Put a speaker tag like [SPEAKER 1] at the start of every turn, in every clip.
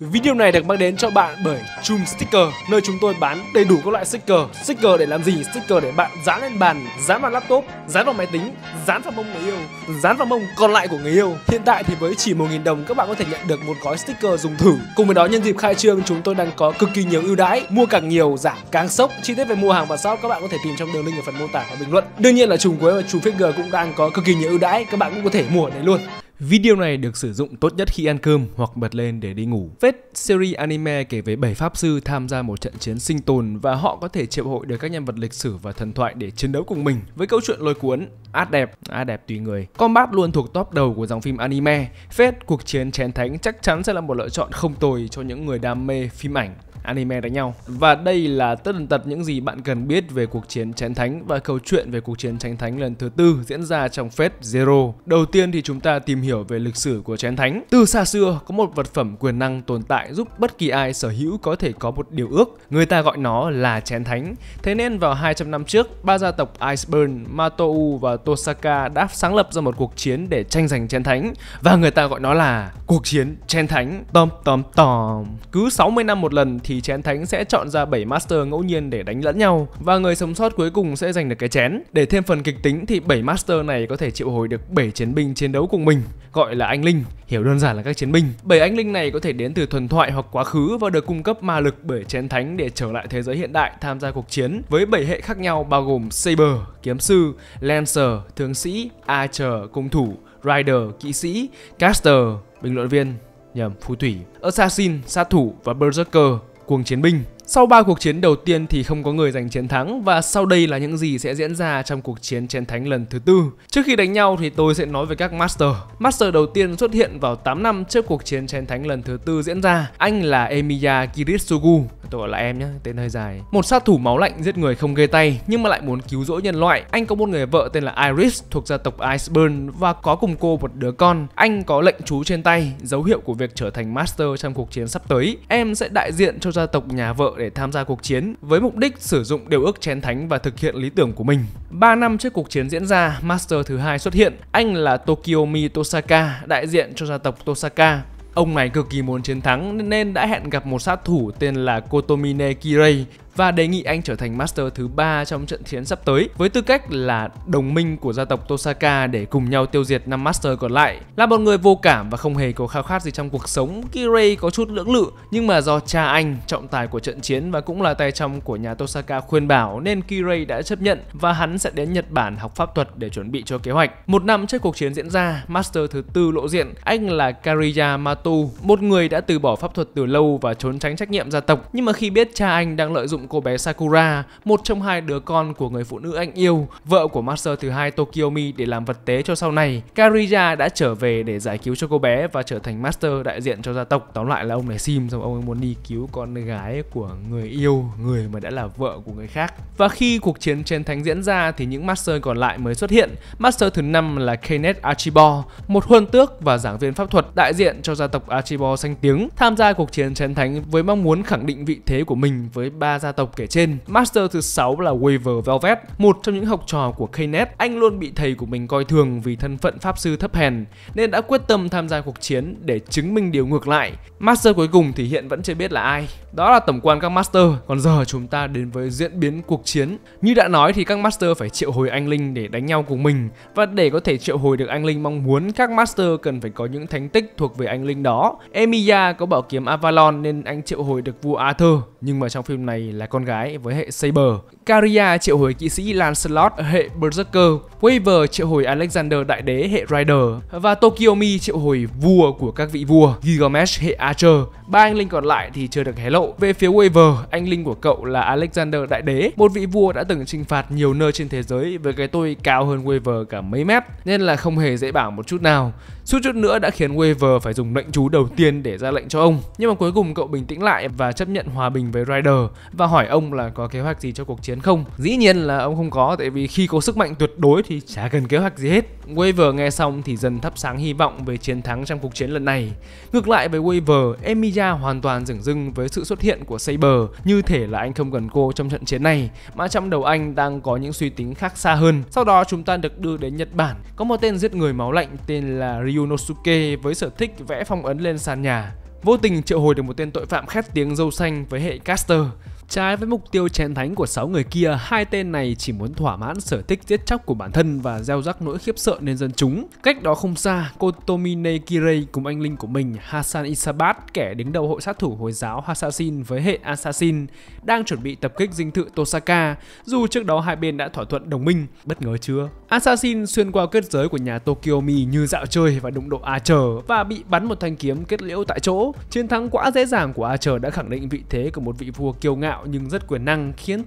[SPEAKER 1] Video này được mang đến cho bạn bởi Chum Sticker, nơi chúng tôi bán đầy đủ các loại sticker. Sticker để làm gì? Sticker để bạn dán lên bàn, dán vào laptop, dán vào máy tính, dán vào mông người yêu, dán vào mông còn lại của người yêu. Hiện tại thì với chỉ 1.000 đồng các bạn có thể nhận được một gói sticker dùng thử. Cùng với đó nhân dịp khai trương chúng tôi đang có cực kỳ nhiều ưu đãi, mua càng nhiều giảm càng sốc. Chi tiết về mua hàng và shop các bạn có thể tìm trong đường link ở phần mô tả và bình luận. Đương nhiên là trùng cuối và trùng figure cũng đang có cực kỳ nhiều ưu đãi, các bạn cũng có thể mua ở đấy luôn. Video này được sử dụng tốt nhất khi ăn cơm hoặc bật lên để đi ngủ. Vết series anime kể về 7 pháp sư tham gia một trận chiến sinh tồn và họ có thể triệu hội được các nhân vật lịch sử và thần thoại để chiến đấu cùng mình với câu chuyện lôi cuốn, át đẹp, át đẹp tùy người. Combat luôn thuộc top đầu của dòng phim anime. Vết cuộc chiến chén thánh chắc chắn sẽ là một lựa chọn không tồi cho những người đam mê phim ảnh anime đánh nhau. Và đây là tất tần tật những gì bạn cần biết về cuộc chiến chén thánh và câu chuyện về cuộc chiến chén thánh lần thứ tư diễn ra trong Fate Zero. Đầu tiên thì chúng ta tìm hiểu về lịch sử của chén thánh. Từ xa xưa có một vật phẩm quyền năng tồn tại giúp bất kỳ ai sở hữu có thể có một điều ước. Người ta gọi nó là chén thánh. Thế nên vào 200 năm trước, ba gia tộc Iceburn, Matou và Tosaka đã sáng lập ra một cuộc chiến để tranh giành chén thánh và người ta gọi nó là cuộc chiến chén thánh. Tom tom tom. Cứ 60 năm một lần thì chén thánh sẽ chọn ra 7 master ngẫu nhiên để đánh lẫn nhau và người sống sót cuối cùng sẽ giành được cái chén. Để thêm phần kịch tính thì 7 master này có thể triệu hồi được 7 chiến binh chiến đấu cùng mình, gọi là anh linh, hiểu đơn giản là các chiến binh. 7 anh linh này có thể đến từ thuần thoại hoặc quá khứ và được cung cấp ma lực bởi chén thánh để trở lại thế giới hiện đại tham gia cuộc chiến với 7 hệ khác nhau bao gồm Saber, kiếm sư, Lancer, thương sĩ, Archer, cung thủ, Rider, kỵ sĩ, Caster, bình luận viên, nhầm phù thủy, assassin, sát thủ và berserker cuồng chiến binh sau 3 cuộc chiến đầu tiên thì không có người giành chiến thắng và sau đây là những gì sẽ diễn ra trong cuộc chiến chiến thánh lần thứ tư. Trước khi đánh nhau thì tôi sẽ nói về các Master. Master đầu tiên xuất hiện vào 8 năm trước cuộc chiến chiến thánh lần thứ tư diễn ra. Anh là Emiya Kiritsugu, tôi gọi là em nhé, tên hơi dài. Một sát thủ máu lạnh giết người không ghê tay nhưng mà lại muốn cứu rỗi nhân loại. Anh có một người vợ tên là Iris thuộc gia tộc Iceburn và có cùng cô một đứa con. Anh có lệnh chú trên tay, dấu hiệu của việc trở thành Master trong cuộc chiến sắp tới. Em sẽ đại diện cho gia tộc nhà vợ để tham gia cuộc chiến với mục đích sử dụng điều ước chén thánh và thực hiện lý tưởng của mình. 3 năm trước cuộc chiến diễn ra, Master thứ hai xuất hiện. Anh là Tokiomi Tosaka, đại diện cho gia tộc Tosaka. Ông này cực kỳ muốn chiến thắng nên đã hẹn gặp một sát thủ tên là Kotomine Kirei và đề nghị anh trở thành Master thứ ba trong trận chiến sắp tới với tư cách là đồng minh của gia tộc Tosaka để cùng nhau tiêu diệt năm Master còn lại. Là một người vô cảm và không hề có khao khát gì trong cuộc sống, Kirei có chút lưỡng lự nhưng mà do cha anh, trọng tài của trận chiến và cũng là tay trong của nhà Tosaka khuyên bảo nên Kirei đã chấp nhận và hắn sẽ đến Nhật Bản học pháp thuật để chuẩn bị cho kế hoạch. Một năm trước cuộc chiến diễn ra, Master thứ tư lộ diện, anh là Kariya Matu, một người đã từ bỏ pháp thuật từ lâu và trốn tránh trách nhiệm gia tộc. Nhưng mà khi biết cha anh đang lợi dụng cô bé Sakura, một trong hai đứa con của người phụ nữ anh yêu, vợ của Master thứ hai Tokiomi để làm vật tế cho sau này. Kariya đã trở về để giải cứu cho cô bé và trở thành Master đại diện cho gia tộc. Tóm lại là ông này sim xong ông ấy muốn đi cứu con gái của người yêu, người mà đã là vợ của người khác. Và khi cuộc chiến trên thánh diễn ra thì những Master còn lại mới xuất hiện. Master thứ năm là Kenneth Archibald, một huân tước và giảng viên pháp thuật đại diện cho gia tộc Archibald xanh tiếng, tham gia cuộc chiến chén thánh với mong muốn khẳng định vị thế của mình với ba gia tộc kể trên. Master thứ 6 là Waver Velvet, một trong những học trò của Knet. Anh luôn bị thầy của mình coi thường vì thân phận pháp sư thấp hèn, nên đã quyết tâm tham gia cuộc chiến để chứng minh điều ngược lại. Master cuối cùng thì hiện vẫn chưa biết là ai. Đó là tổng quan các Master, còn giờ chúng ta đến với diễn biến cuộc chiến. Như đã nói thì các Master phải triệu hồi anh Linh để đánh nhau cùng mình, và để có thể triệu hồi được anh Linh mong muốn, các Master cần phải có những thánh tích thuộc về anh Linh đó. Emiya có bảo kiếm Avalon nên anh triệu hồi được vua Arthur, nhưng mà trong phim này là con gái với hệ Saber. Caria triệu hồi kỵ sĩ Lancelot hệ Berserker, Waver triệu hồi Alexander đại đế hệ Rider và Tokiomi triệu hồi vua của các vị vua Gilgamesh hệ Archer. Ba anh linh còn lại thì chưa được hé lộ. Về phía Waver, anh linh của cậu là Alexander đại đế, một vị vua đã từng chinh phạt nhiều nơi trên thế giới với cái tôi cao hơn Waver cả mấy mét nên là không hề dễ bảo một chút nào. Suốt chút nữa đã khiến Weaver phải dùng lệnh chú đầu tiên để ra lệnh cho ông. Nhưng mà cuối cùng cậu bình tĩnh lại và chấp nhận hòa bình với Ryder và hỏi ông là có kế hoạch gì cho cuộc chiến không. Dĩ nhiên là ông không có tại vì khi có sức mạnh tuyệt đối thì chả cần kế hoạch gì hết. Weaver nghe xong thì dần thắp sáng hy vọng về chiến thắng trong cuộc chiến lần này. Ngược lại với Weaver, Emilia hoàn toàn dửng dưng với sự xuất hiện của Saber như thể là anh không cần cô trong trận chiến này mà trong đầu anh đang có những suy tính khác xa hơn. Sau đó chúng ta được đưa đến Nhật Bản, có một tên giết người máu lạnh tên là Ryu Yunosuke với sở thích vẽ phong ấn lên sàn nhà, vô tình triệu hồi được một tên tội phạm khét tiếng dâu xanh với hệ caster. Trái với mục tiêu chén thánh của 6 người kia, hai tên này chỉ muốn thỏa mãn sở thích giết chóc của bản thân và gieo rắc nỗi khiếp sợ lên dân chúng. Cách đó không xa, cô Tomine Kirei cùng anh linh của mình Hassan Isabat, kẻ đứng đầu hội sát thủ Hồi giáo Assassin với hệ Assassin, đang chuẩn bị tập kích dinh thự Tosaka, dù trước đó hai bên đã thỏa thuận đồng minh. Bất ngờ chưa? Assassin xuyên qua kết giới của nhà Mi như dạo chơi và đụng độ Archer và bị bắn một thanh kiếm kết liễu tại chỗ. Chiến thắng quá dễ dàng của Archer đã khẳng định vị thế của một vị vua kiêu ngạo nhưng rất quyền năng khiến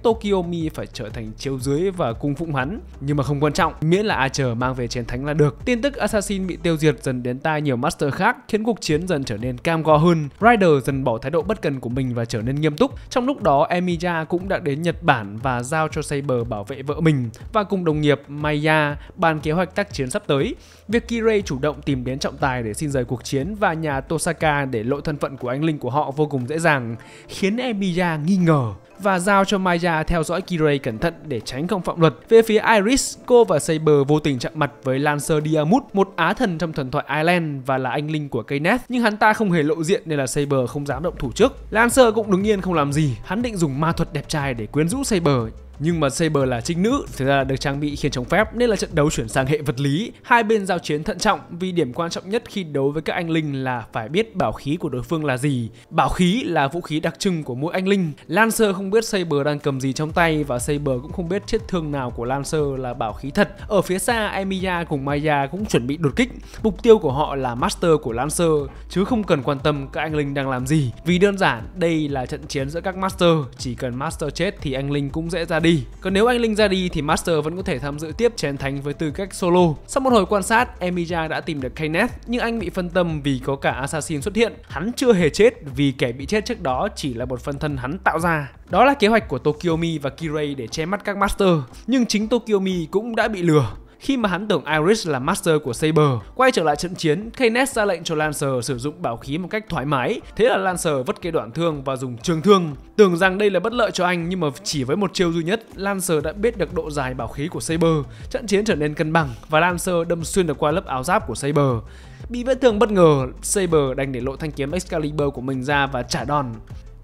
[SPEAKER 1] Mi phải trở thành chiếu dưới và cung phụng hắn. Nhưng mà không quan trọng, miễn là Archer mang về chiến thắng là được. Tin tức Assassin bị tiêu diệt dần đến tai nhiều Master khác khiến cuộc chiến dần trở nên cam go hơn. Rider dần bỏ thái độ bất cần của mình và trở nên nghiêm túc. Trong lúc đó, Emiya cũng đã đến Nhật Bản và giao cho Saber bảo vệ vợ mình và cùng đồng nghiệp Maya nhà bàn kế hoạch tác chiến sắp tới. Việc Kirei chủ động tìm đến trọng tài để xin rời cuộc chiến và nhà Tosaka để lộ thân phận của anh Linh của họ vô cùng dễ dàng, khiến Emiya nghi ngờ và giao cho Maya theo dõi Kirei cẩn thận để tránh không phạm luật. Về phía Iris, cô và Saber vô tình chạm mặt với Lancer Diamut, một á thần trong thần thoại Ireland và là anh linh của Kenneth, nhưng hắn ta không hề lộ diện nên là Saber không dám động thủ trước. Lancer cũng đứng yên không làm gì, hắn định dùng ma thuật đẹp trai để quyến rũ Saber, nhưng mà Saber là trinh nữ, thực ra là được trang bị khiến chống phép nên là trận đấu chuyển sang hệ vật lý. Hai bên giao chiến thận trọng vì điểm quan trọng nhất khi đấu với các anh linh là phải biết bảo khí của đối phương là gì. Bảo khí là vũ khí đặc trưng của mỗi anh linh. Lancer không không biết Saber đang cầm gì trong tay và Saber cũng không biết chiếc thương nào của Lancer là bảo khí thật. Ở phía xa, Emiya cùng Maya cũng chuẩn bị đột kích. Mục tiêu của họ là Master của Lancer, chứ không cần quan tâm các anh Linh đang làm gì. Vì đơn giản, đây là trận chiến giữa các Master, chỉ cần Master chết thì anh Linh cũng dễ ra đi. Còn nếu anh Linh ra đi thì Master vẫn có thể tham dự tiếp chén thánh với tư cách solo. Sau một hồi quan sát, Emiya đã tìm được Kenneth, nhưng anh bị phân tâm vì có cả Assassin xuất hiện. Hắn chưa hề chết vì kẻ bị chết trước đó chỉ là một phần thân hắn tạo ra. Đó là kế hoạch của Tokyomi và Kirei để che mắt các Master, nhưng chính Tokyomi cũng đã bị lừa khi mà hắn tưởng Iris là master của Saber. Quay trở lại trận chiến, Keynes ra lệnh cho Lancer sử dụng bảo khí một cách thoải mái, thế là Lancer vứt cây đoạn thương và dùng trường thương. Tưởng rằng đây là bất lợi cho anh nhưng mà chỉ với một chiêu duy nhất, Lancer đã biết được độ dài bảo khí của Saber. Trận chiến trở nên cân bằng và Lancer đâm xuyên được qua lớp áo giáp của Saber. Bị vết thương bất ngờ, Saber đành để lộ thanh kiếm Excalibur của mình ra và trả đòn.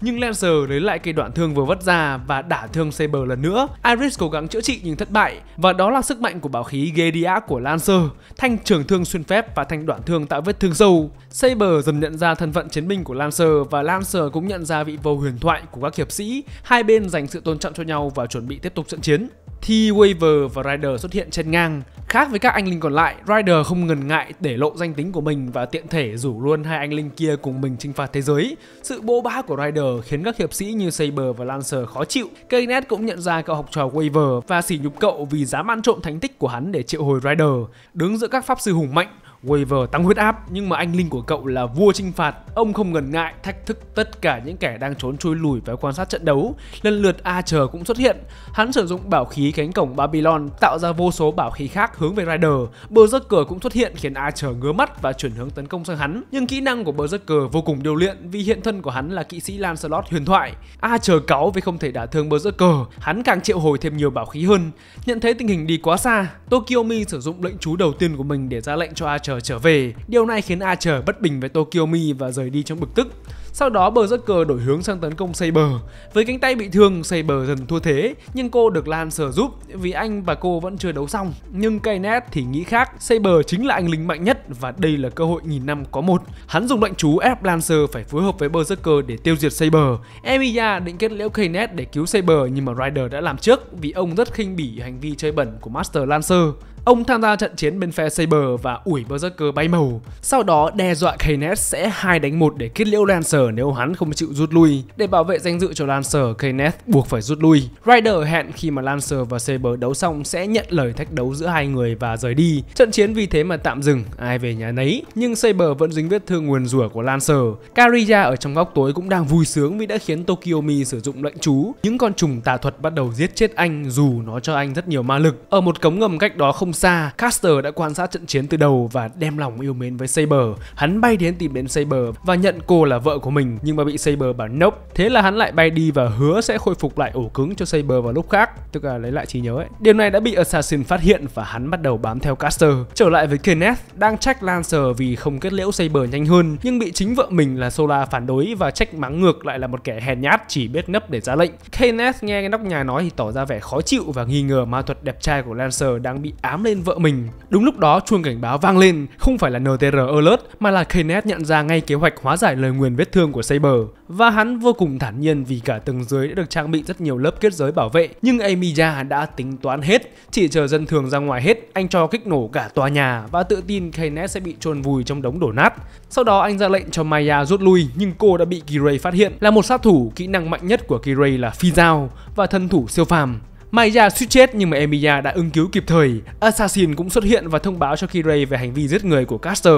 [SPEAKER 1] Nhưng Lancer lấy lại cây đoạn thương vừa vất ra và đả thương Saber lần nữa. Iris cố gắng chữa trị nhưng thất bại và đó là sức mạnh của bảo khí Gedia của Lancer, thanh trường thương xuyên phép và thanh đoạn thương tạo vết thương sâu. Saber dần nhận ra thân phận chiến binh của Lancer và Lancer cũng nhận ra vị vô huyền thoại của các hiệp sĩ. Hai bên dành sự tôn trọng cho nhau và chuẩn bị tiếp tục trận chiến thì Waver và Rider xuất hiện trên ngang. Khác với các anh linh còn lại, Rider không ngần ngại để lộ danh tính của mình và tiện thể rủ luôn hai anh linh kia cùng mình chinh phạt thế giới. Sự bô bá của Rider khiến các hiệp sĩ như Saber và Lancer khó chịu. Keynet cũng nhận ra cậu học trò Waver và sỉ nhục cậu vì dám ăn trộm thánh tích của hắn để triệu hồi Rider. Đứng giữa các pháp sư hùng mạnh, Waver tăng huyết áp nhưng mà anh Linh của cậu là vua chinh phạt. Ông không ngần ngại thách thức tất cả những kẻ đang trốn trôi lùi và quan sát trận đấu. Lần lượt Archer cũng xuất hiện. Hắn sử dụng bảo khí cánh cổng Babylon tạo ra vô số bảo khí khác hướng về Rider. Berserker cũng xuất hiện khiến Archer ngứa mắt và chuyển hướng tấn công sang hắn. Nhưng kỹ năng của Berserker vô cùng điều luyện vì hiện thân của hắn là kỵ sĩ Lancelot huyền thoại. Archer cáu vì không thể đả thương Berserker, hắn càng triệu hồi thêm nhiều bảo khí hơn. Nhận thấy tình hình đi quá xa, Tokyomi sử dụng lệnh chú đầu tiên của mình để ra lệnh cho Archer Archer trở về. Điều này khiến Archer bất bình với Mi và rời đi trong bực tức. Sau đó Berserker đổi hướng sang tấn công Saber. Với cánh tay bị thương, Saber dần thua thế, nhưng cô được Lan sở giúp vì anh và cô vẫn chưa đấu xong. Nhưng Kainet thì nghĩ khác, Saber chính là anh lính mạnh nhất và đây là cơ hội nghìn năm có một. Hắn dùng lệnh chú ép Lancer phải phối hợp với Berserker để tiêu diệt Saber. Emiya định kết liễu Kainet để cứu Saber nhưng mà Rider đã làm trước vì ông rất khinh bỉ hành vi chơi bẩn của Master Lancer. Ông tham gia trận chiến bên phe Saber và ủi Berserker bay màu, sau đó đe dọa Keynes sẽ hai đánh một để kết liễu Lancer nếu hắn không chịu rút lui. Để bảo vệ danh dự cho Lancer, Keynes buộc phải rút lui. Ryder hẹn khi mà Lancer và Saber đấu xong sẽ nhận lời thách đấu giữa hai người và rời đi. Trận chiến vì thế mà tạm dừng, ai về nhà nấy, nhưng Saber vẫn dính vết thương nguồn rủa của Lancer. Kariya ở trong góc tối cũng đang vui sướng vì đã khiến Tokiomi sử dụng lệnh chú. Những con trùng tà thuật bắt đầu giết chết anh dù nó cho anh rất nhiều ma lực. Ở một cống ngầm cách đó không không xa, Caster đã quan sát trận chiến từ đầu và đem lòng yêu mến với Saber. Hắn bay đến tìm đến Saber và nhận cô là vợ của mình nhưng mà bị Saber bảo nốc. Nope. Thế là hắn lại bay đi và hứa sẽ khôi phục lại ổ cứng cho Saber vào lúc khác, tức là lấy lại trí nhớ ấy. Điều này đã bị Assassin phát hiện và hắn bắt đầu bám theo Caster. Trở lại với Kenneth, đang trách Lancer vì không kết liễu Saber nhanh hơn nhưng bị chính vợ mình là Sola phản đối và trách mắng ngược lại là một kẻ hèn nhát chỉ biết nấp để ra lệnh. Kenneth nghe cái nóc nhà nói thì tỏ ra vẻ khó chịu và nghi ngờ ma thuật đẹp trai của Lancer đang bị ám bám lên vợ mình. Đúng lúc đó chuông cảnh báo vang lên, không phải là NTR alert mà là Kenneth nhận ra ngay kế hoạch hóa giải lời nguyền vết thương của Saber. Và hắn vô cùng thản nhiên vì cả tầng dưới đã được trang bị rất nhiều lớp kết giới bảo vệ, nhưng Emiya đã tính toán hết, chỉ chờ dân thường ra ngoài hết, anh cho kích nổ cả tòa nhà và tự tin Kenneth sẽ bị chôn vùi trong đống đổ nát. Sau đó anh ra lệnh cho Maya rút lui, nhưng cô đã bị Kirei phát hiện là một sát thủ, kỹ năng mạnh nhất của Kirei là phi dao và thân thủ siêu phàm. Maya suýt chết nhưng mà Emilia đã ứng cứu kịp thời. Assassin cũng xuất hiện và thông báo cho Kirei về hành vi giết người của Caster.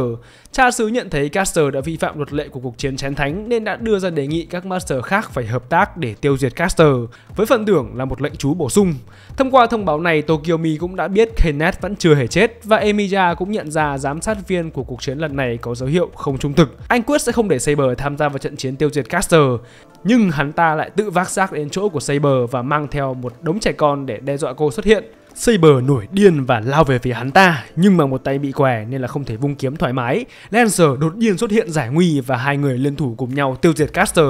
[SPEAKER 1] Cha xứ nhận thấy Caster đã vi phạm luật lệ của cuộc chiến chén thánh nên đã đưa ra đề nghị các Master khác phải hợp tác để tiêu diệt Caster, với phần thưởng là một lệnh chú bổ sung. Thông qua thông báo này, Tokyomi cũng đã biết Kenneth vẫn chưa hề chết và Emiya cũng nhận ra giám sát viên của cuộc chiến lần này có dấu hiệu không trung thực. Anh quyết sẽ không để Saber tham gia vào trận chiến tiêu diệt Caster, nhưng hắn ta lại tự vác xác đến chỗ của Saber và mang theo một đống trẻ con để đe dọa cô xuất hiện. Saber nổi điên và lao về phía hắn ta, nhưng mà một tay bị què nên là không thể vung kiếm thoải mái. Lancer đột nhiên xuất hiện giải nguy và hai người liên thủ cùng nhau tiêu diệt Caster.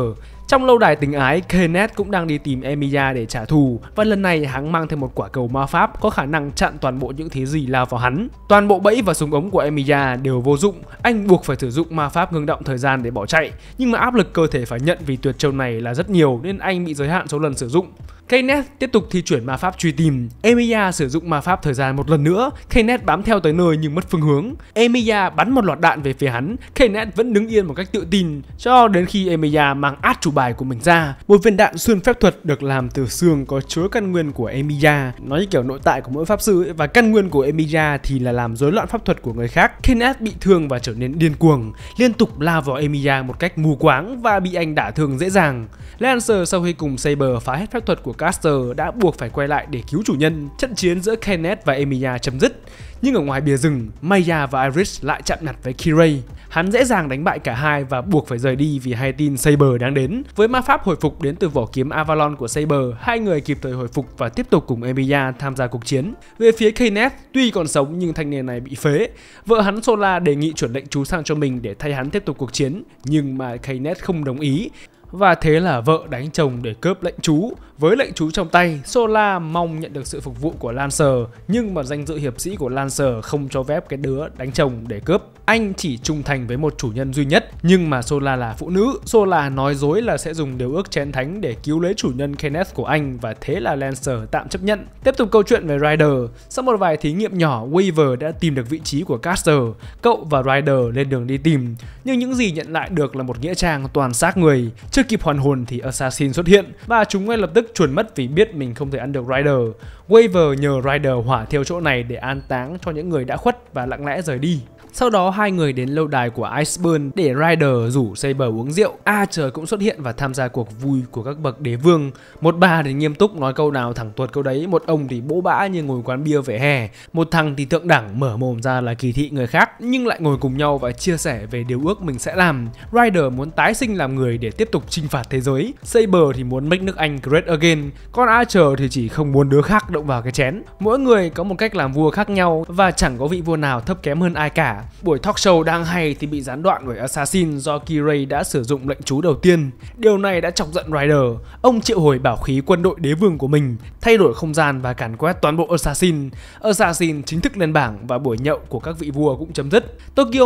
[SPEAKER 1] Trong lâu đài tình ái, Kenneth cũng đang đi tìm Emilia để trả thù và lần này hắn mang thêm một quả cầu ma pháp có khả năng chặn toàn bộ những thứ gì lao vào hắn. Toàn bộ bẫy và súng ống của Emilia đều vô dụng, anh buộc phải sử dụng ma pháp ngưng động thời gian để bỏ chạy, nhưng mà áp lực cơ thể phải nhận vì tuyệt châu này là rất nhiều nên anh bị giới hạn số lần sử dụng. Kenneth tiếp tục thi chuyển ma pháp truy tìm. Emilia sử dụng ma pháp thời gian một lần nữa. Kenneth bám theo tới nơi nhưng mất phương hướng. Emilia bắn một loạt đạn về phía hắn. Kenneth vẫn đứng yên một cách tự tin cho đến khi Emilia mang át chủ bài bài của mình ra. Một viên đạn xuyên phép thuật được làm từ xương có chứa căn nguyên của Emiya, nó như kiểu nội tại của mỗi pháp sư ấy, và căn nguyên của Emiya thì là làm rối loạn pháp thuật của người khác. Kenneth bị thương và trở nên điên cuồng, liên tục lao vào Emiya một cách mù quáng và bị anh đả thương dễ dàng. Lancer sau khi cùng Saber phá hết phép thuật của Caster đã buộc phải quay lại để cứu chủ nhân. Trận chiến giữa Kenneth và Emiya chấm dứt. Nhưng ở ngoài bìa rừng, Maya và Iris lại chạm nhặt với Kirei. Hắn dễ dàng đánh bại cả hai và buộc phải rời đi vì hay tin Saber đang đến. Với ma pháp hồi phục đến từ vỏ kiếm Avalon của Saber, hai người kịp thời hồi phục và tiếp tục cùng Emilia tham gia cuộc chiến. Về phía Kenneth, tuy còn sống nhưng thanh niên này bị phế. Vợ hắn Sola đề nghị chuẩn lệnh chú sang cho mình để thay hắn tiếp tục cuộc chiến, nhưng mà Kenneth không đồng ý và thế là vợ đánh chồng để cướp lệnh chú với lệnh chú trong tay, Sola mong nhận được sự phục vụ của Lancer, nhưng mà danh dự hiệp sĩ của Lancer không cho phép cái đứa đánh chồng để cướp. Anh chỉ trung thành với một chủ nhân duy nhất, nhưng mà Sola là phụ nữ. Sola nói dối là sẽ dùng điều ước chén thánh để cứu lấy chủ nhân Kenneth của anh và thế là Lancer tạm chấp nhận. Tiếp tục câu chuyện về Ryder. Sau một vài thí nghiệm nhỏ, Weaver đã tìm được vị trí của Caster. Cậu và Ryder lên đường đi tìm, nhưng những gì nhận lại được là một nghĩa trang toàn xác người. Chưa kịp hoàn hồn thì Assassin xuất hiện và chúng ngay lập tức tức chuồn mất vì biết mình không thể ăn được rider. Waver nhờ rider hỏa thiêu chỗ này để an táng cho những người đã khuất và lặng lẽ rời đi. Sau đó hai người đến lâu đài của Iceburn để Ryder rủ Saber uống rượu. A à, trời cũng xuất hiện và tham gia cuộc vui của các bậc đế vương. Một bà thì nghiêm túc nói câu nào thẳng tuột câu đấy, một ông thì bỗ bã như ngồi quán bia vỉa hè, một thằng thì thượng đẳng mở mồm ra là kỳ thị người khác nhưng lại ngồi cùng nhau và chia sẻ về điều ước mình sẽ làm. Ryder muốn tái sinh làm người để tiếp tục chinh phạt thế giới. Saber thì muốn make nước Anh great again, còn Archer thì chỉ không muốn đứa khác động vào cái chén. Mỗi người có một cách làm vua khác nhau và chẳng có vị vua nào thấp kém hơn ai cả Buổi talk show đang hay thì bị gián đoạn bởi Assassin do Kirei đã sử dụng lệnh chú đầu tiên. Điều này đã chọc giận Rider. Ông triệu hồi bảo khí quân đội đế vương của mình, thay đổi không gian và càn quét toàn bộ Assassin. Assassin chính thức lên bảng và buổi nhậu của các vị vua cũng chấm dứt.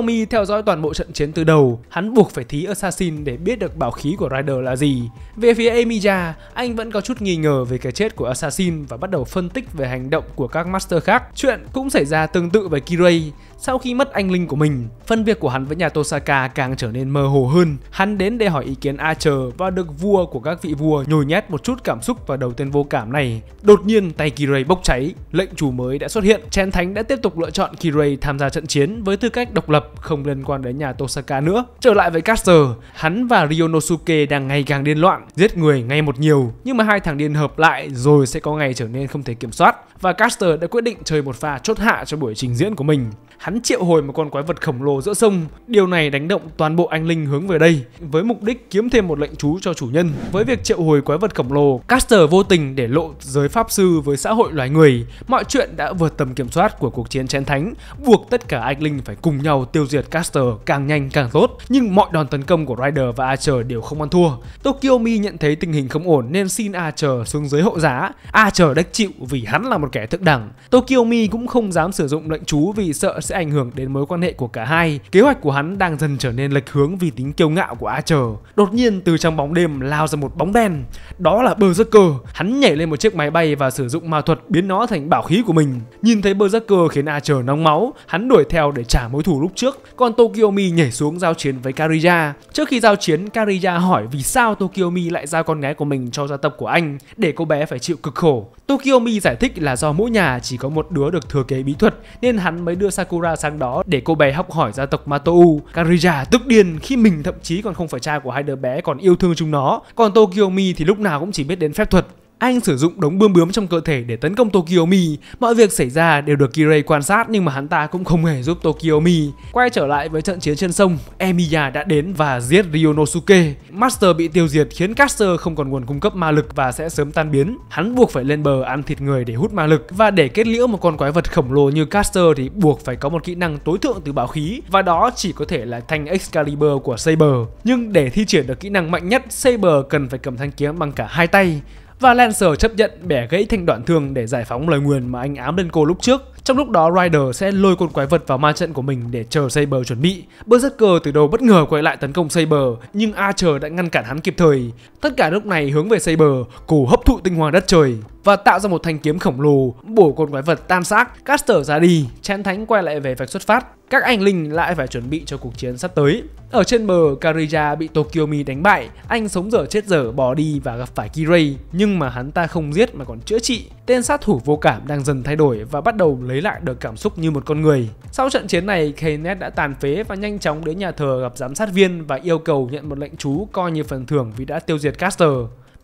[SPEAKER 1] mi theo dõi toàn bộ trận chiến từ đầu, hắn buộc phải thí Assassin để biết được bảo khí của Rider là gì. Về phía Emiya, anh vẫn có chút nghi ngờ về cái chết của Assassin và bắt đầu phân tích về hành động của các Master khác. Chuyện cũng xảy ra tương tự với Kirei, sau khi mất anh linh của mình, phân việc của hắn với nhà Tosaka càng trở nên mơ hồ hơn. Hắn đến để hỏi ý kiến Archer và được vua của các vị vua nhồi nhét một chút cảm xúc vào đầu tên vô cảm này. Đột nhiên tay Kirei bốc cháy, lệnh chủ mới đã xuất hiện. Chén Thánh đã tiếp tục lựa chọn Kirei tham gia trận chiến với tư cách độc lập không liên quan đến nhà Tosaka nữa. Trở lại với Caster, hắn và Ryonosuke đang ngày càng điên loạn, giết người ngày một nhiều, nhưng mà hai thằng điên hợp lại rồi sẽ có ngày trở nên không thể kiểm soát. Và Caster đã quyết định chơi một pha chốt hạ cho buổi trình diễn của mình. Hắn hắn triệu hồi một con quái vật khổng lồ giữa sông. Điều này đánh động toàn bộ anh linh hướng về đây với mục đích kiếm thêm một lệnh chú cho chủ nhân. Với việc triệu hồi quái vật khổng lồ, Caster vô tình để lộ giới pháp sư với xã hội loài người. Mọi chuyện đã vượt tầm kiểm soát của cuộc chiến chén thánh, buộc tất cả anh linh phải cùng nhau tiêu diệt Caster càng nhanh càng tốt. Nhưng mọi đòn tấn công của Rider và Archer đều không ăn thua. Tokyomi nhận thấy tình hình không ổn nên xin Archer xuống dưới hộ giá. Archer đách chịu vì hắn là một kẻ thượng đẳng. Tokyomi cũng không dám sử dụng lệnh chú vì sợ sẽ ảnh hưởng đến mối quan hệ của cả hai. Kế hoạch của hắn đang dần trở nên lệch hướng vì tính kiêu ngạo của Archer. Đột nhiên từ trong bóng đêm lao ra một bóng đen, đó là Berserker. Hắn nhảy lên một chiếc máy bay và sử dụng ma thuật biến nó thành bảo khí của mình. Nhìn thấy Berserker khiến Archer nóng máu, hắn đuổi theo để trả mối thù lúc trước. Còn Tokyomi nhảy xuống giao chiến với Kariya. Trước khi giao chiến, Kariya hỏi vì sao Tokyomi lại giao con gái của mình cho gia tộc của anh để cô bé phải chịu cực khổ. Tokyomi giải thích là do mỗi nhà chỉ có một đứa được thừa kế bí thuật nên hắn mới đưa Sakura Sakura sang đó để cô bé học hỏi gia tộc Matou. Karija tức điên khi mình thậm chí còn không phải cha của hai đứa bé còn yêu thương chúng nó. Còn Tokyomi thì lúc nào cũng chỉ biết đến phép thuật. Anh sử dụng đống bươm bướm trong cơ thể để tấn công Tokiomi. Mọi việc xảy ra đều được Kirei quan sát nhưng mà hắn ta cũng không hề giúp Tokiomi. Quay trở lại với trận chiến trên sông, Emiya đã đến và giết Ryonosuke. Master bị tiêu diệt khiến Caster không còn nguồn cung cấp ma lực và sẽ sớm tan biến. Hắn buộc phải lên bờ ăn thịt người để hút ma lực và để kết liễu một con quái vật khổng lồ như Caster thì buộc phải có một kỹ năng tối thượng từ bảo khí và đó chỉ có thể là thanh Excalibur của Saber. Nhưng để thi triển được kỹ năng mạnh nhất, Saber cần phải cầm thanh kiếm bằng cả hai tay và Lancer chấp nhận bẻ gãy thành đoạn thương để giải phóng lời nguyền mà anh ám lên cô lúc trước. Trong lúc đó Ryder sẽ lôi con quái vật vào ma trận của mình để chờ Saber chuẩn bị. Berserker từ đầu bất ngờ quay lại tấn công Saber, nhưng Archer đã ngăn cản hắn kịp thời. Tất cả lúc này hướng về Saber, cô hấp thụ tinh hoa đất trời và tạo ra một thanh kiếm khổng lồ bổ con quái vật tan xác. Caster ra đi, chén thánh quay lại về vạch xuất phát. Các anh linh lại phải chuẩn bị cho cuộc chiến sắp tới. Ở trên bờ, Karija bị Tokyomi đánh bại. Anh sống dở chết dở bỏ đi và gặp phải Kirei, nhưng mà hắn ta không giết mà còn chữa trị. Tên sát thủ vô cảm đang dần thay đổi và bắt đầu lấy lại được cảm xúc như một con người. Sau trận chiến này, Kenneth đã tàn phế và nhanh chóng đến nhà thờ gặp giám sát viên và yêu cầu nhận một lệnh chú coi như phần thưởng vì đã tiêu diệt Caster.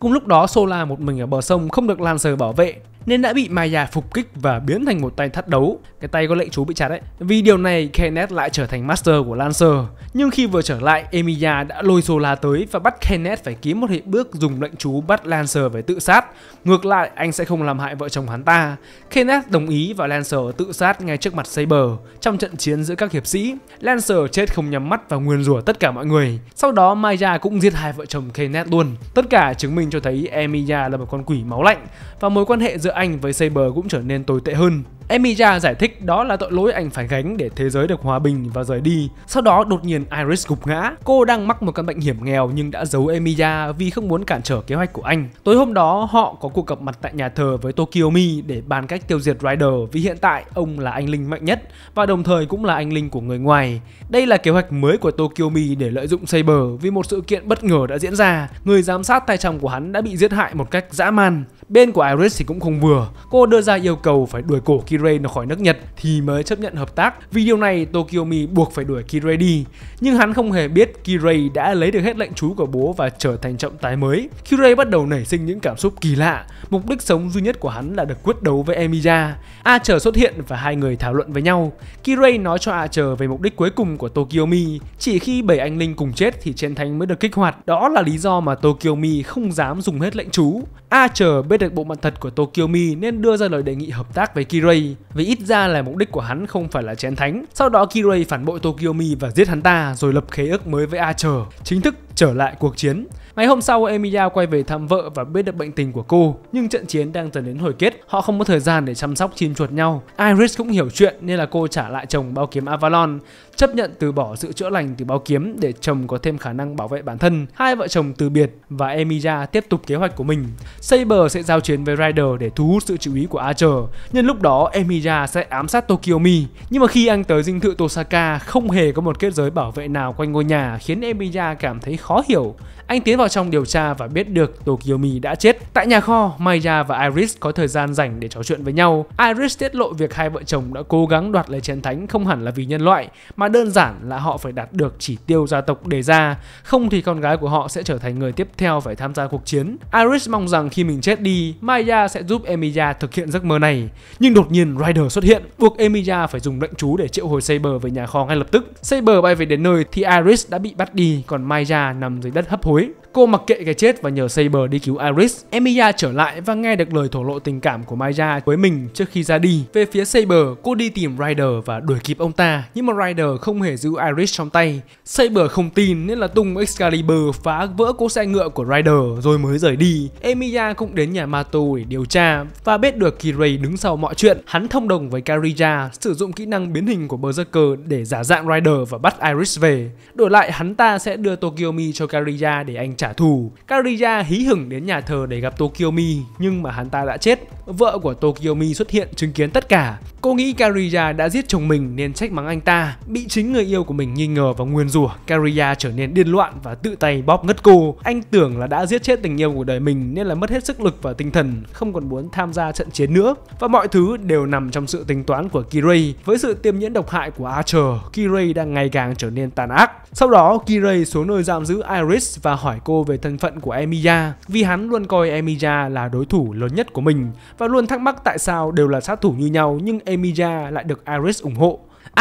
[SPEAKER 1] Cùng lúc đó Sola một mình ở bờ sông không được Lancer bảo vệ nên đã bị Maya phục kích và biến thành một tay thắt đấu, cái tay có lệnh chú bị chặt đấy. Vì điều này, Kenneth lại trở thành master của Lancer. Nhưng khi vừa trở lại, Emilia đã lôi Sola tới và bắt Kenneth phải kiếm một hệ bước dùng lệnh chú bắt Lancer phải tự sát. Ngược lại, anh sẽ không làm hại vợ chồng hắn ta. Kenneth đồng ý và Lancer tự sát ngay trước mặt Saber trong trận chiến giữa các hiệp sĩ. Lancer chết không nhắm mắt và nguyên rủa tất cả mọi người. Sau đó Maya cũng giết hai vợ chồng Kenneth luôn. Tất cả chứng minh cho thấy Emilia là một con quỷ máu lạnh và mối quan hệ giữa anh với Saber cũng trở nên tồi tệ hơn. Emilia giải thích đó là tội lỗi anh phải gánh để thế giới được hòa bình và rời đi. Sau đó đột nhiên Iris gục ngã. Cô đang mắc một căn bệnh hiểm nghèo nhưng đã giấu Emilia vì không muốn cản trở kế hoạch của anh. Tối hôm đó họ có cuộc gặp mặt tại nhà thờ với Tokiomi để bàn cách tiêu diệt Rider vì hiện tại ông là anh linh mạnh nhất và đồng thời cũng là anh linh của người ngoài. Đây là kế hoạch mới của Tokiomi để lợi dụng Saber vì một sự kiện bất ngờ đã diễn ra. Người giám sát tay trong của hắn đã bị giết hại một cách dã man. Bên của Iris thì cũng không vừa. Cô đưa ra yêu cầu phải đuổi cổ Kira Kirei nó khỏi nước Nhật thì mới chấp nhận hợp tác. Vì điều này Tokyomi buộc phải đuổi Kirei đi. Nhưng hắn không hề biết Kirei đã lấy được hết lệnh chú của bố và trở thành trọng tài mới. Kirei bắt đầu nảy sinh những cảm xúc kỳ lạ. Mục đích sống duy nhất của hắn là được quyết đấu với Emiya. Archer xuất hiện và hai người thảo luận với nhau. Kirei nói cho Archer về mục đích cuối cùng của Tokyomi. Chỉ khi bảy anh linh cùng chết thì chiến thánh mới được kích hoạt. Đó là lý do mà Tokyomi không dám dùng hết lệnh chú. A chờ biết được bộ mặt thật của Tokyo Mi nên đưa ra lời đề nghị hợp tác với Kirei vì ít ra là mục đích của hắn không phải là chén thánh. Sau đó Kirei phản bội Tokyo Mi và giết hắn ta rồi lập khế ước mới với A chờ. Chính thức trở lại cuộc chiến. Ngày hôm sau, Emilia quay về thăm vợ và biết được bệnh tình của cô, nhưng trận chiến đang dần đến hồi kết, họ không có thời gian để chăm sóc chim chuột nhau. Iris cũng hiểu chuyện nên là cô trả lại chồng bao kiếm Avalon, chấp nhận từ bỏ sự chữa lành từ bao kiếm để chồng có thêm khả năng bảo vệ bản thân. Hai vợ chồng từ biệt và Emilia tiếp tục kế hoạch của mình. Saber sẽ giao chiến với Rider để thu hút sự chú ý của Archer. Nhân lúc đó, Emilia sẽ ám sát Tokiomi. Nhưng mà khi anh tới dinh thự Tosaka, không hề có một kết giới bảo vệ nào quanh ngôi nhà khiến Emilia cảm thấy khó hiểu. Anh tiến vào trong điều tra và biết được Tokyomi đã chết. Tại nhà kho, Maya và Iris có thời gian rảnh để trò chuyện với nhau. Iris tiết lộ việc hai vợ chồng đã cố gắng đoạt lấy chén thánh không hẳn là vì nhân loại, mà đơn giản là họ phải đạt được chỉ tiêu gia tộc đề ra, không thì con gái của họ sẽ trở thành người tiếp theo phải tham gia cuộc chiến. Iris mong rằng khi mình chết đi, Maya sẽ giúp Emilia thực hiện giấc mơ này. Nhưng đột nhiên Rider xuất hiện, buộc Emilia phải dùng lệnh chú để triệu hồi Saber về nhà kho ngay lập tức. Saber bay về đến nơi thì Iris đã bị bắt đi, còn Maya nằm dưới đất hấp hối Cô mặc kệ cái chết và nhờ Saber đi cứu Iris. Emiya trở lại và nghe được lời thổ lộ tình cảm của Maya với mình trước khi ra đi. Về phía Saber, cô đi tìm Ryder và đuổi kịp ông ta, nhưng mà Ryder không hề giữ Iris trong tay. Saber không tin nên là tung Excalibur phá vỡ cỗ xe ngựa của Ryder rồi mới rời đi. Emiya cũng đến nhà Mato để điều tra và biết được Kirei đứng sau mọi chuyện. Hắn thông đồng với Karija sử dụng kỹ năng biến hình của Berserker để giả dạng Ryder và bắt Iris về. Đổi lại hắn ta sẽ đưa Tokyomi cho Karija để anh trả thù. Kariya hí hửng đến nhà thờ để gặp Tokyomi nhưng mà hắn ta đã chết. Vợ của Tokyomi xuất hiện chứng kiến tất cả Cô nghĩ Kariya đã giết chồng mình nên trách mắng anh ta. Bị chính người yêu của mình nghi ngờ và nguyền rủa, Kariya trở nên điên loạn và tự tay bóp ngất cô. Anh tưởng là đã giết chết tình yêu của đời mình nên là mất hết sức lực và tinh thần, không còn muốn tham gia trận chiến nữa. Và mọi thứ đều nằm trong sự tính toán của Kirei. Với sự tiêm nhiễm độc hại của Archer, Kirei đang ngày càng trở nên tàn ác. Sau đó, Kirei xuống nơi giam giữ Iris và hỏi cô về thân phận của Emiya, vì hắn luôn coi Emiya là đối thủ lớn nhất của mình và luôn thắc mắc tại sao đều là sát thủ như nhau nhưng Emilia lại được Iris ủng hộ.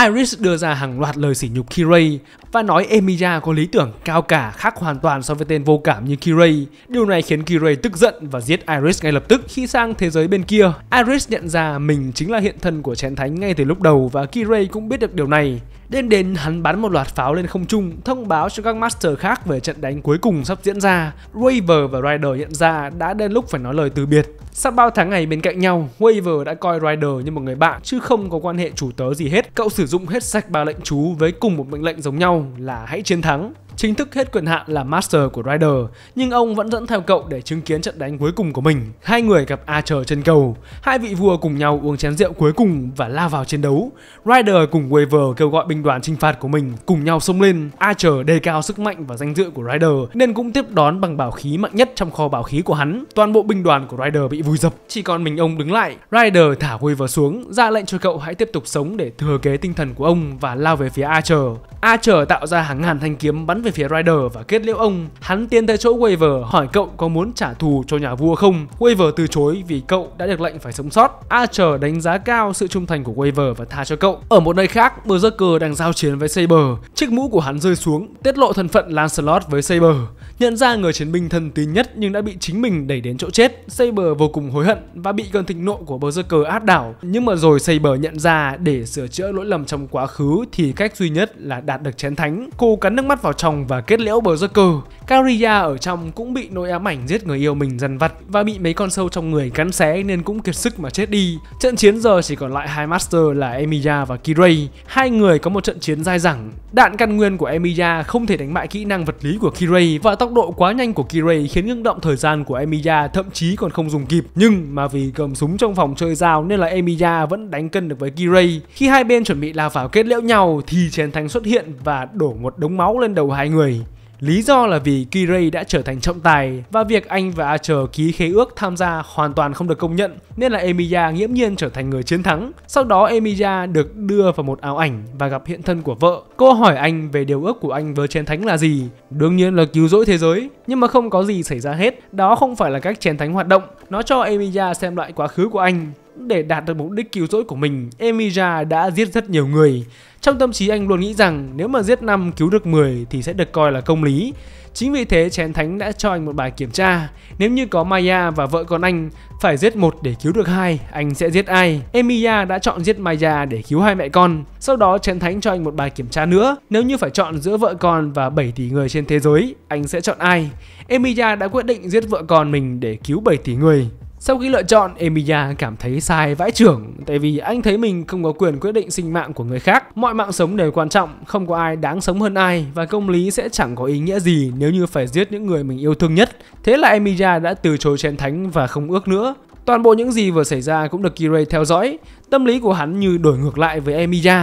[SPEAKER 1] Iris đưa ra hàng loạt lời sỉ nhục Kirei và nói Emilia có lý tưởng cao cả khác hoàn toàn so với tên vô cảm như Kirei. Điều này khiến Kirei tức giận và giết Iris ngay lập tức. Khi sang thế giới bên kia, Iris nhận ra mình chính là hiện thân của chén thánh ngay từ lúc đầu và Kirei cũng biết được điều này. Đêm đến hắn bắn một loạt pháo lên không trung, thông báo cho các Master khác về trận đánh cuối cùng sắp diễn ra. Waver và Rider nhận ra đã đến lúc phải nói lời từ biệt. Sau bao tháng ngày bên cạnh nhau, Waver đã coi Rider như một người bạn chứ không có quan hệ chủ tớ gì hết. Cậu sử dụng hết sạch ba lệnh chú với cùng một mệnh lệnh giống nhau là hãy chiến thắng chính thức hết quyền hạn là master của Ryder, nhưng ông vẫn dẫn theo cậu để chứng kiến trận đánh cuối cùng của mình. Hai người gặp Archer trên cầu, hai vị vua cùng nhau uống chén rượu cuối cùng và lao vào chiến đấu. Ryder cùng Waver kêu gọi binh đoàn trinh phạt của mình cùng nhau xông lên. Archer đề cao sức mạnh và danh dự của Ryder nên cũng tiếp đón bằng bảo khí mạnh nhất trong kho bảo khí của hắn. Toàn bộ binh đoàn của Ryder bị vùi dập, chỉ còn mình ông đứng lại. Ryder thả Waver xuống, ra lệnh cho cậu hãy tiếp tục sống để thừa kế tinh thần của ông và lao về phía Archer. Archer tạo ra hàng ngàn thanh kiếm bắn về phía Rider và kết liễu ông. Hắn tiến tới chỗ Waver hỏi cậu có muốn trả thù cho nhà vua không. Waver từ chối vì cậu đã được lệnh phải sống sót. Archer đánh giá cao sự trung thành của Waver và tha cho cậu. Ở một nơi khác, Berserker đang giao chiến với Saber. Chiếc mũ của hắn rơi xuống, tiết lộ thân phận Lancelot với Saber. Nhận ra người chiến binh thân tín nhất nhưng đã bị chính mình đẩy đến chỗ chết. Saber vô cùng hối hận và bị cơn thịnh nộ của Berserker áp đảo. Nhưng mà rồi Saber nhận ra để sửa chữa lỗi lầm trong quá khứ thì cách duy nhất là đạt được chén thánh. Cô cắn nước mắt vào trong và kết liễu Berserker. Karia ở trong cũng bị nỗi ám ảnh giết người yêu mình dằn vặt và bị mấy con sâu trong người cắn xé nên cũng kiệt sức mà chết đi. Trận chiến giờ chỉ còn lại hai master là Emiya và Kirei. Hai người có một trận chiến dai dẳng. Đạn căn nguyên của Emiya không thể đánh bại kỹ năng vật lý của Kirei và tốc độ quá nhanh của Kirei khiến ngưng động thời gian của Emiya thậm chí còn không dùng kịp. Nhưng mà vì cầm súng trong phòng chơi dao nên là Emiya vẫn đánh cân được với Kirei. Khi hai bên chuẩn bị lao vào kết liễu nhau thì chén thánh xuất hiện và đổ một đống máu lên đầu hai hai người. Lý do là vì Kirei đã trở thành trọng tài và việc anh và Archer ký khế ước tham gia hoàn toàn không được công nhận nên là Emiya nghiễm nhiên trở thành người chiến thắng. Sau đó Emiya được đưa vào một áo ảnh và gặp hiện thân của vợ. Cô hỏi anh về điều ước của anh với chiến thánh là gì. Đương nhiên là cứu rỗi thế giới, nhưng mà không có gì xảy ra hết. Đó không phải là cách chiến thánh hoạt động. Nó cho Emiya xem lại quá khứ của anh để đạt được mục đích cứu rỗi của mình, Emiya đã giết rất nhiều người. Trong tâm trí anh luôn nghĩ rằng nếu mà giết 5 cứu được 10 thì sẽ được coi là công lý. Chính vì thế chén thánh đã cho anh một bài kiểm tra. Nếu như có Maya và vợ con anh phải giết một để cứu được hai, anh sẽ giết ai? emilia đã chọn giết Maya để cứu hai mẹ con. Sau đó chén thánh cho anh một bài kiểm tra nữa. Nếu như phải chọn giữa vợ con và 7 tỷ người trên thế giới, anh sẽ chọn ai? emilia đã quyết định giết vợ con mình để cứu 7 tỷ người. Sau khi lựa chọn, Emilia cảm thấy sai vãi trưởng tại vì anh thấy mình không có quyền quyết định sinh mạng của người khác. Mọi mạng sống đều quan trọng, không có ai đáng sống hơn ai và công lý sẽ chẳng có ý nghĩa gì nếu như phải giết những người mình yêu thương nhất. Thế là Emilia đã từ chối chén thánh và không ước nữa. Toàn bộ những gì vừa xảy ra cũng được Kirei theo dõi. Tâm lý của hắn như đổi ngược lại với Emilia.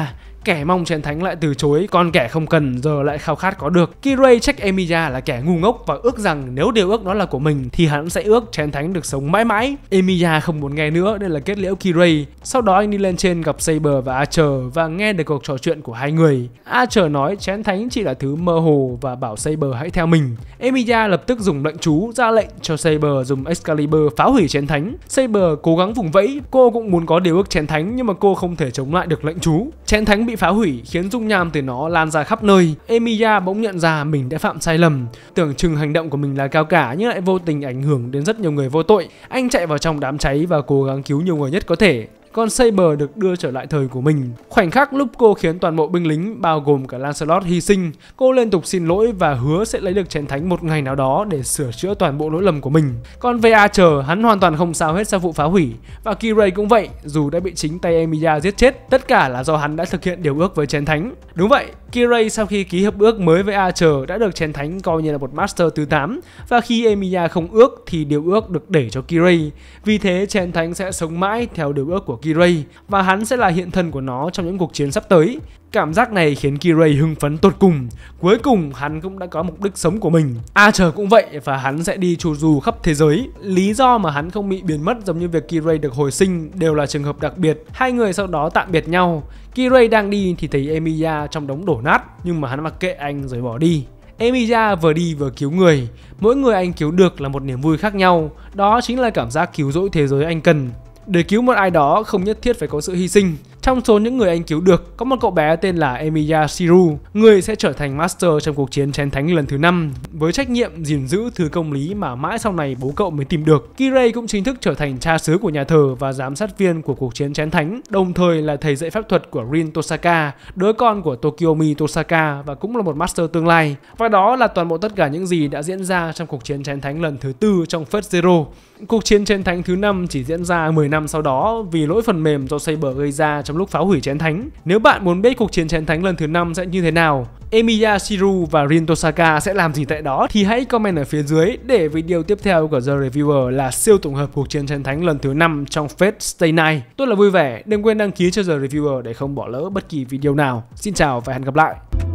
[SPEAKER 1] Kẻ mong chiến thánh lại từ chối, còn kẻ không cần giờ lại khao khát có được. Kirei trách Emilia là kẻ ngu ngốc và ước rằng nếu điều ước đó là của mình thì hắn sẽ ước chiến thánh được sống mãi mãi. Emilia không muốn nghe nữa nên là kết liễu Kirei. Sau đó anh đi lên trên gặp Saber và Archer và nghe được cuộc trò chuyện của hai người. Archer nói chén thánh chỉ là thứ mơ hồ và bảo Saber hãy theo mình. Emilia lập tức dùng lệnh chú ra lệnh cho Saber dùng Excalibur phá hủy chén thánh. Saber cố gắng vùng vẫy, cô cũng muốn có điều ước chén thánh nhưng mà cô không thể chống lại được lệnh chú. Chén thánh bị phá hủy khiến dung nham từ nó lan ra khắp nơi. Emiya bỗng nhận ra mình đã phạm sai lầm, tưởng chừng hành động của mình là cao cả nhưng lại vô tình ảnh hưởng đến rất nhiều người vô tội. Anh chạy vào trong đám cháy và cố gắng cứu nhiều người nhất có thể con Saber được đưa trở lại thời của mình. Khoảnh khắc lúc cô khiến toàn bộ binh lính bao gồm cả Lancelot hy sinh, cô liên tục xin lỗi và hứa sẽ lấy được chén thánh một ngày nào đó để sửa chữa toàn bộ lỗi lầm của mình. Còn VA chờ, hắn hoàn toàn không sao hết sau vụ phá hủy. Và Kirei cũng vậy, dù đã bị chính tay Emilia giết chết, tất cả là do hắn đã thực hiện điều ước với chén thánh. Đúng vậy, Kirei sau khi ký hợp ước mới với Archer đã được chén thánh coi như là một Master thứ 8 và khi Emilia không ước thì điều ước được để cho Kirei. Vì thế chén thánh sẽ sống mãi theo điều ước của Kirei và hắn sẽ là hiện thân của nó trong những cuộc chiến sắp tới. Cảm giác này khiến Kirei hưng phấn tột cùng. Cuối cùng hắn cũng đã có mục đích sống của mình. Archer à, cũng vậy và hắn sẽ đi chu du khắp thế giới. Lý do mà hắn không bị biến mất giống như việc Kirei được hồi sinh đều là trường hợp đặc biệt. Hai người sau đó tạm biệt nhau. Kirei đang đi thì thấy Emiya trong đống đổ nát nhưng mà hắn mặc kệ anh rồi bỏ đi. Emiya vừa đi vừa cứu người, mỗi người anh cứu được là một niềm vui khác nhau, đó chính là cảm giác cứu rỗi thế giới anh cần để cứu một ai đó không nhất thiết phải có sự hy sinh trong số những người anh cứu được, có một cậu bé tên là Emiya Shiru, người sẽ trở thành Master trong cuộc chiến chén thánh lần thứ năm với trách nhiệm gìn giữ thứ công lý mà mãi sau này bố cậu mới tìm được. Kirei cũng chính thức trở thành cha xứ của nhà thờ và giám sát viên của cuộc chiến chén thánh, đồng thời là thầy dạy phép thuật của Rin Tosaka, đứa con của Tokiomi Tosaka và cũng là một Master tương lai. Và đó là toàn bộ tất cả những gì đã diễn ra trong cuộc chiến chén thánh lần thứ tư trong Fate Zero. Cuộc chiến chén thánh thứ năm chỉ diễn ra 10 năm sau đó vì lỗi phần mềm do Saber gây ra trong trong lúc phá hủy chén thánh. Nếu bạn muốn biết cuộc chiến chén thánh lần thứ 5 sẽ như thế nào, Emiya Shiru và Rin Tosaka sẽ làm gì tại đó thì hãy comment ở phía dưới để video tiếp theo của The Reviewer là siêu tổng hợp cuộc chiến chén thánh lần thứ 5 trong Fate Stay Night. Tôi là vui vẻ, đừng quên đăng ký cho The Reviewer để không bỏ lỡ bất kỳ video nào. Xin chào và hẹn gặp lại.